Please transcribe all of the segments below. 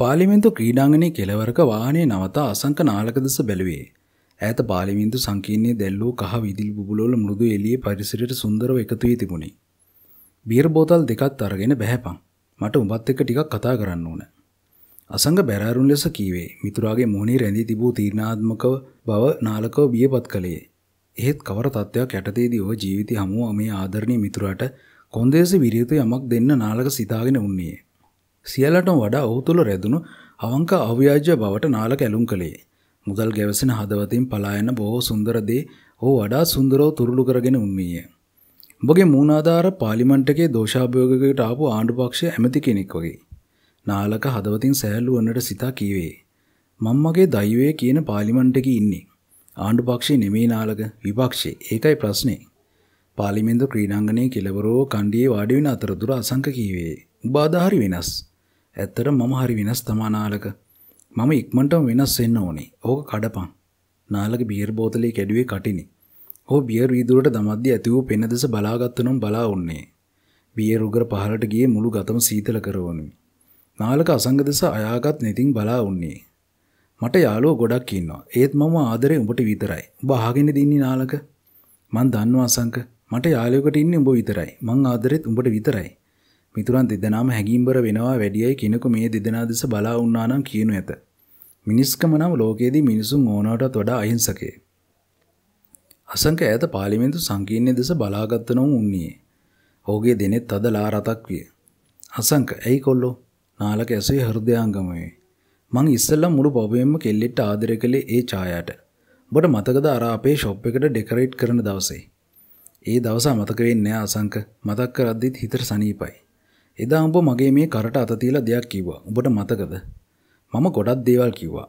පාලිමෙන්තු ක්‍රීඩාංගණයේ කෙළවරක වාහනේ නවතා අසංක නාලක දෙස බැලුවේ. ඈත පාලිමෙන්තු සංකීර්ණයේ දැල්වූ කහ විදුලි බුබුලවල මෘදු එළියේ පරිසරයට සුන්දරව එකතු වී තිබුණි. බියර් බෝතල් දෙකක් අරගෙන බැහැපන්. මට උඹත් එක්ක ටිකක් කතා කරන්න ඕන. අසංග බැරාරුන් ලෙස කීවේ මිතුරාගේ මුහුණේ රැඳී තිබූ තීර්ණාත්මකව බව නාලකව බියපත් කළේ. එහෙත් කවර තත්ත්වයක් යටතේදී ඔය ජීවිතය හමුව මේ ආදරණීය මිතුරාට කොන්දේසි විරියුතු යමක් දෙන්න නාලක සිතාගෙන උන්නේ. සියලටම වඩා ඔහු තුළ රැදුණු අවංක අව්‍යාජ්‍ය බවට නාලක ඇලුම් කළේ. මුදල් ගැවසෙන හදවතින් පලායන බොහෝ සුන්දරදේ හෝ වඩා සුන්දරෝ තුරුළු කරගෙන උන්නේය. උඹගේ මූුණාධාර පාලිමන්ටකේ දෝෂාභයෝගකට ආපු ආණ්ඩුපක්ෂය ඇමති කෙනෙක් වගේ. නාලක හදවතින් සෑල්ලු වන්නට සිතා කීවේ. මංමගේ දයිවේ කියන පාලිමන්ටක ඉන්නේ. ආණ්ඩුපක්ෂය නෙමේ නාලක විපක්ෂේ ඒකයි ප්‍රශ්නේ. පාලිමෙන්ද ක්‍රීඩංගනය කෙලවරෝ කණ්ඩියේ වාඩිවෙන අතරතුර අසංක කීවේ. උබාධහරි වෙනස්. ඇත්තට මම හරි වෙනස් තමා නාලක. මම ඉක්මනටම වෙනස් වෙන්න ඕනේ. ඕක කඩපන්. නාලක බියර් බෝතලේ කැඩුවේ කටිනි. ඕ බියර් වීදුරට දමද්දී ඇති වූ පෙන දෙස බලාගත්තු නම් බලා උන්නේ. බියර් උගර පහළට ගියේ මුළු ගතම සීතල කරවනුයි. නාලක අසංග දෙස අයාගත් නිතින් බලා උන්නේ. මට යාළුවෝ ගොඩක් ඉන්නවා. ඒත් මම ආදරේ උඹට විතරයි. උඹ අහගෙන දින්නේ නාලක. මං දන්නවා අසංක. මට යාළුවෙකුට ඉන්නේ උඹ විතරයි. මං ආදරෙත් උඹට විතරයි. මිතුරන් දෙදෙනාම හැඟීම්බර වෙනවා වැඩියයි කෙනෙකු මේ දෙදෙනා දෙස බලා වුණා නම් කියනු ඇත. මිනිස්කම නම් ලෝකයේදී මිනිසුන් ඕනවටත් වඩා අහිංසකේ. අසංක ඈත පාර්ලිමේන්තු සංකීර්ණයේ දෙස බලාගත් නොවුන් උන්නේ. ඔහුගේ දෙනෙත් අද ලා රතක් විය. අසංක ඇයි කොල්ලෝ? නාලක ඇසේ හෘදයාංගමයේ. මං ඉස්සෙල්ලා මුළු පොබෙම්ම කෙල්ලෙට ආදරය කළේ ඒ ඡායාට. ඔබට මතකද අර අපේ ෂොප් එකට ඩෙකොරේට් කරන දවසේ? ඒ දවස මතක වෙන්නේ නැහැ අසංක. මතක් කරද්දිත් හිතට සනීපයි. එදා උඹ මගේ මේ කරට අතතිීලා දෙයක් කිව්වා උඹට මතකද මම ගොඩක් දේවල් කිව්වා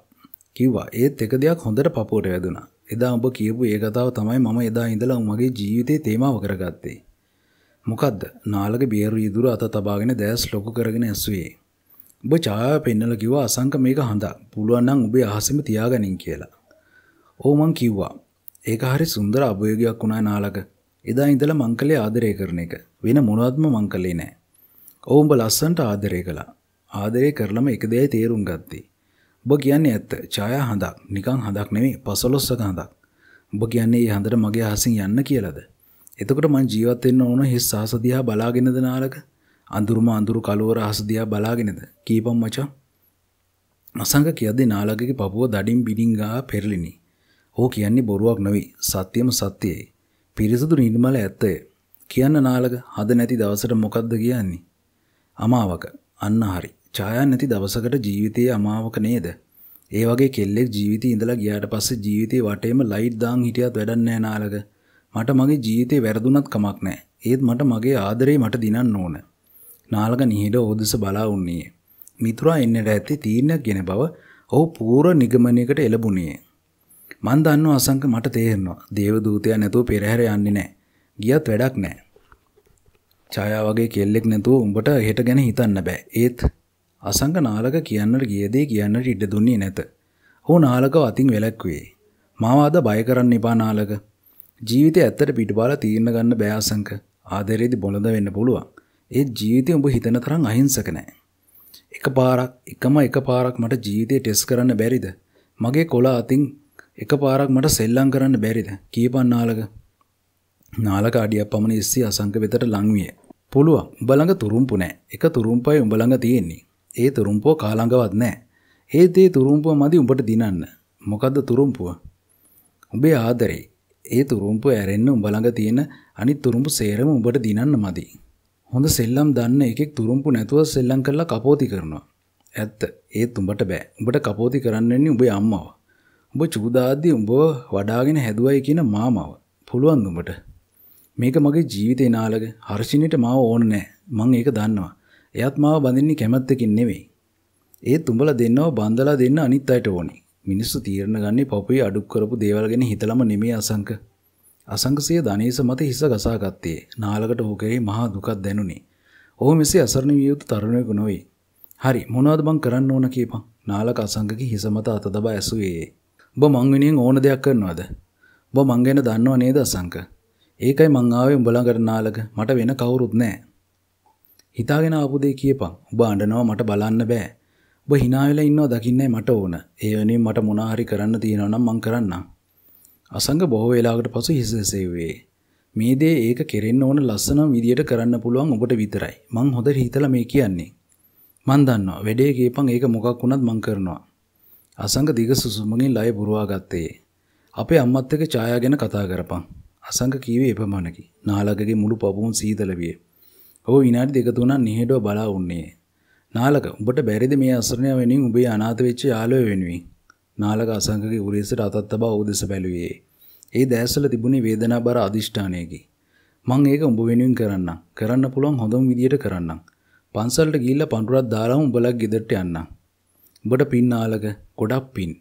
කිව්වා ඒත් එක දෙයක් හොඳට පපුවට වැදුනා එදා උඹ කියපු ඒ කතාව තමයි මම එදා ඉඳලා උමගේ ජීවිතේ තේමාව කරගත්තේ මොකද්ද නාලක බේරු ඉදුර අත තබාගෙන දැස් ලොකු කරගෙන ඇසුවේ උඹ ඡායාව පෙන්නල කිව්වා අසංක මේක හඳා පුළුවන් නම් උඹේ අහසෙම තියාගනින් කියලා ඕ මං කිව්වා ඒක හරි සුන්දර අභයෝගයක් වුණා නාලක එදා ඉඳලා මං කළේ ආදරය කරන එක වෙන මොනවත්ම මං කළේ නෑ ඔවුඹ ලස්සන්ට ආදරය කළා. ආදරය කරලම එක දෙයයි තේරුම් ගත්තේ. ඔබ කියන්නේ ඇත්ත. ඡායා හඳක්. නිකන් හඳක් නෙමෙයි 15ක හඳක්. ඔබ කියන්නේ මේ හඳට මගේ අහසින් යන්න කියලාද? එතකොට මං ජීවත් වෙන්න ඕන හිස් අහස දිහා බලාගෙනද නාලක? අඳුරුම අඳුරු කලවර අහස දිහා බලාගෙනද? කීපම් මචං. අසංග කියද්දී නාලකගේ පපුව දඩින් බිඩින් ගා පෙරලිනි. ඕ කියන්නේ බොරුවක් නෙවෙයි. සත්‍යම සත්‍යයයි. පිරිසුදු නිර්මල ඇත්තය. කියන්න නාලක හද නැති දවසට මොකද්ද කියන්නේ? අමාවක අන්න හරි ඡායා නැති දවසකට ජීවිතයේ අමාවක නේද? ඒ වගේ කෙල්ලෙක් ජීවිතේ ඉඳලා ගියාට පස්සේ ජීවිතේ වටේම ලයිට් දාන් හිටියත් වැඩක් නැහැ නාලක. මට මගේ ජීවිතේ වැරදුනත් කමක් නැහැ. ඒත් මට මගේ ආදරේ මට දිනන්න ඕන. නාලක නිහිඩ ඕදෙස බලා උන්නේ. මිතුරා එන්නට ඇත්තේ තීරණයක් ගෙන බව ඔහු පූර්ව නිගමනයකට එළඹුණේ. මන් දන්නවා අසංක මට තේරෙනවා. දේවදූතයා නැතුව පෙරහැර යන්නේ නැහැ. ගියත් වැඩක් නැහැ. ඡායා වගේ කෙල්ලෙක් නැතුව උඹට එහෙට ගැන හිතන්න බෑ. ඒත් අසංග නාලක කියන්නට ගියේදී කියන්නට ඉඩ දුන්නේ නැත. ඔහු නාලකව අතින් වැළැක්වුවේ. මාව අද බය කරන්න එපා නාලක. ජීවිතේ ඇත්තට පිටබාල තීරණ ගන්න බෑ අසංක. ආදරේදී බොළඳ වෙන්න පුළුවන්. ඒත් ජීවිතේ උඹ හිතන තරම් අහිංසක නෑ. එකපාරක් එකම එකපාරක් මට ජීවිතේ ටෙස්ට් කරන්න බැරිද? මගේ කොළ අතින් එකපාරක් මට සෙල්ලම් කරන්න බැරිද? කීපන් නාලක. නාලක අඩියක් පමණ ඉස්සේ අසංක වෙතට ලං විය. පුළුවන්. උඹ ළඟ තුරුම්පු නෑ. එක තුරුම්පයි උඹ ළඟ තියෙන්නේ. ඒ තුරුම්පුව කාළඟවත් නෑ. ඒත් ඒ තුරුම්පුව මදි උඹට දිනන්න. මොකද්ද තුරුම්පුව? උඹේ ආදරේ. ඒ තුරුම්පුව ඇරෙන්න උඹ ළඟ තියෙන අනිත් තුරුම්පු සේරම උඹට දිනන්න මදි. හොඳ සෙල්ලම් දන්න එකෙක් තුරුම්පු නැතුව සෙල්ලම් කරලා කපෝති කරනවා. ඇත්ත. ඒත් උඹට බෑ. උඹට කපෝති කරන්නෙන්නේ උඹේ අම්මව. උඹ චූදාද්දී උඹව වඩාගෙන හැදුවයි කියන මාමව. පුළුවන් උඹට. මේක මගේ ජීවිතේ නාලක හර්ෂිනිට මාව ඕන නෑ මං ඒක දන්නවා. එයත් මාව බඳින්නේ කැමැත්තකින් නෙවෙයි. ඒ තුඹලා දෙන්නව බන්දලා දෙන්න අනිත් අයට ඕනේ. මිනිස්සු තීරණ ගන්නේ පපුවේ අඩුක් කරපු දේවල් ගැන හිතලම නෙමෙයි අසංක. අසංකසිය ධනේස මත හිස ගසාගත්තේ. නාලකට ඕකේ මහා දුකක් දැනුනේ. ඔහු මෙසේ අසරණ විය යුතු තරුණයෙකු නොවේ. හරි මොනවද බං කරන්න ඕන කියපන්. නාලක අසංකගේ හිස මත අත දබා ඇසුවේ. ඔබ මං වෙනුවෙන් ඕන දෙයක් කරනවද? ඔබ මං ගැන දන්නව නේද අසංක? ඒකයි මං ආවේ උඹලඟට නාලක මට වෙන කවුරුත් නැහැ. හිතාගෙන ආපු දේ කියපන්. ඔබ අඬනවා මට බලන්න බෑ. ඔබ hina වෙලා ඉන්නවා දකින්නයි මට ඕන. ඒ වෙනුවෙන් මට මොනා හරි කරන්න තියෙනවා නම් මං කරන්නම්. අසංග බොහෝ වෙලාවකට පසු හිස සෙව්වේ. මේ දේ ඒක කෙරෙන්න ඕන ලස්සන විදියට කරන්න පුළුවන් ඔබට විතරයි. මං හොඳට හිතලා මේ කියන්නේ. මං දන්නවා වැඩේ කියපන් ඒක මොකක් වුණත් මං කරනවා. අසංග දිග සුසුමකින් ලය පුරවා ගත්තේ. අපේ අම්මත් එක්ක ඡායා ගැන කතා කරපන්. අසංක කීවේ එපමණකි. නාලකගේ මුළු පපුම සීතල විය. ඔහු විනාඩි දෙක තුනක් නිහඬව බලා උන්නේ. නාලක උඹට බැරිද මේ අසරණයා වෙනුවෙන් උඹේ අනාථ වෙච්ච යාළුවෝ වෙනුවෙන්? නාලක අසංකගේ උරේසට අතත් තබා ඔහු දෙස බැලුවේ. ඒ දැස්වල තිබුණේ වේදනාබර අදිෂ්ඨානයකි. මං ඒක උඹ වෙනුවෙන් කරන්නම්. කරන්න පුළුවන් හොඳම විදියට කරන්නම්. පන්සලට ගිහිල්ලා පඳුරක් දාලා උඹලා ගෙදරට යන්නම්. උඹට පින් නාලක, ගොඩක් පින්.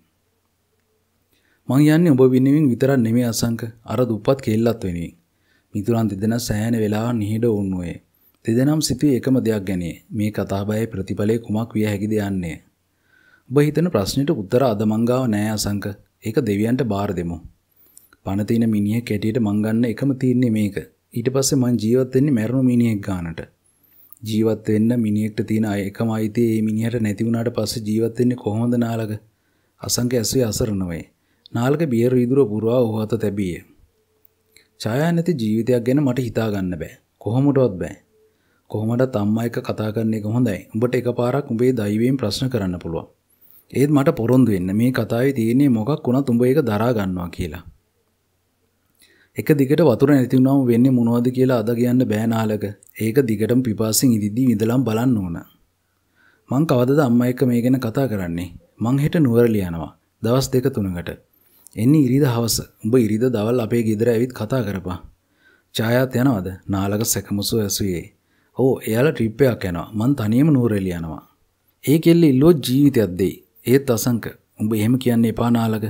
මං යන්නේ ඔබ වෙනුවෙන් විතරක් නෙමෙයි අසංක අර දුප්පත් කෙල්ලත් වෙනුවෙන්. මිතුරන් දෙදෙනා සෑහෙන වෙලාවක් නිහිඩ වුණේ. දෙදෙනාම සිටුවේ එකම දෙයක් ගැනීම. මේ කතාබහේ ප්‍රතිඵලය කුමක් විය හැකිද යන්නේ. ඔබ හිතන ප්‍රශ්නෙට උත්තර අද මංගාව නෑ අසංක. ඒක දෙවියන්ට බාර දෙමු. පණ තියෙන මිනිහ කැටියට මං ගන්න එකම තීරණේ මේක. ඊට පස්සේ මං ජීවත් වෙන්නේ මැරුණු මිනිහෙක් ගානට. ජීවත් වෙන්න මිනිහෙක්ට තියෙන එකම අයිතිය ඒ මිනිහට නැති වුණාට පස්සේ ජීවත් වෙන්නේ කොහොමද නාලක? අසංක ඇසුවේ අසරණ වෙයි. නාලක බියර ඉදුර පුරවා ඔහත තැබිය. ඡායා නැති ජීවිතයක් ගැන මට හිතා ගන්න බෑ. කොහොමඩවත් බෑ. කොහොමඩත් අම්මා එක්ක කතා කරන එක හොඳයි. උඹට එකපාරක් උඹේ දෛවයෙන් ප්‍රශ්න කරන්න පුළුවන්. ඒත් මට පොරොන්දු වෙන්න මේ කතාවේ තියෙන්නේ මොකක් වුණත් උඹ ඒක දරා ගන්නවා කියලා. එක දිගට වතුර නැති වුණාම වෙන්නේ මොනවද කියලා අද කියන්න බෑ නාලක. ඒක දිගටම පිපාසින් ඉදිදී ඉඳලම් බලන්න ඕන. මං කවදද අම්මා එක්ක මේ ගැන කතා කරන්නේ? මං හෙට නුවරළ යනවා. දවස් දෙක තුනකට. එන්නේ ඉරිද හවස උඹ ඉරිද දවල් අපේ ගෙදර ඇවිත් කතා කරපා. ඡායාත් යනවද? නාලක සැකමුසු ඇසුවේ. "ඔව්, එයාලා ට්‍රිප් එකක් යනවා. මං තනියම නූරෙලි යනවා." ඒ කෙල්ලේ ඉල්ලුව ජීවිතයක් දෙයි. ඒත් අසංක උඹ එහෙම කියන්න එපා නාලක.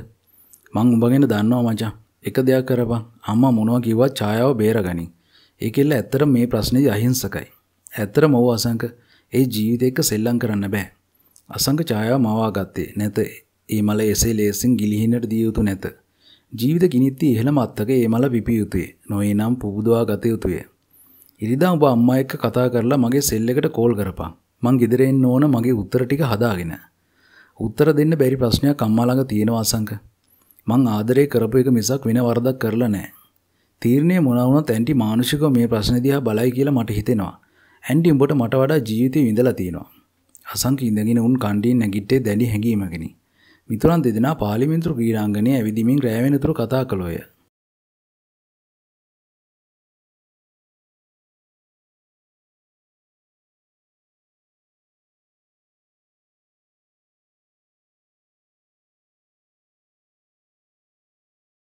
මං උඹ ගැන දන්නවා මචං. එක දෙයක් කරපන්. අම්මා මොනවා කිව්වත් ඡායාව බේරගනින්. ඒ කෙල්ල ඇත්තට මේ ප්‍රශ්නේ අහිංසකයි. ඇත්තටම ඔව් අසංක ඒ ජීවිතේ එක්ක සෙල්ලම් කරන්න බෑ. අසංක ඡායාව මවා ගත්තේ නැත ඒ මල එසේ ලේසින් ගිලිහිනට දිය යුතු නැත. ජීවිත ගිනිත්ති ඉහළම අත්තක ඒ මල පිපිය යුතුය. නොවේ නම් පුබුදවා ගත යුතුය. ඉරිදා ඔබ අම්මා එක්ක කතා කරලා මගේ සෙල් එකට කෝල් කරපන්. මං ගෙදර එන්න ඕන මගේ උත්තර ටික හදාගෙන. උත්තර දෙන්න බැරි ප්‍රශ්නයක් අම්මා ළඟ තියෙනවා සංක. මං ආදරේ කරපු එක මිසක් වෙන වරදක් කරලා නැහැ. තීරණය මොන වුණත් ඇන්ටි මානුෂිකව මේ ප්‍රශ්නේ දිහා බලයි කියලා මට හිතෙනවා. ඇන්ටි උඹට මට වඩා ජීවිතේ විඳලා තියෙනවා. අසංක ඉඳගෙන උන් කණ්ඩින් නැගිට්ටේ දැඩි හැඟීමකිනි. මිතුරන් දෙදෙනා පාලිමින්තුරු ක්‍රීඩාංගණයේ ඇවිදීමෙන් රැවෙනතුරු කතා කළෝය.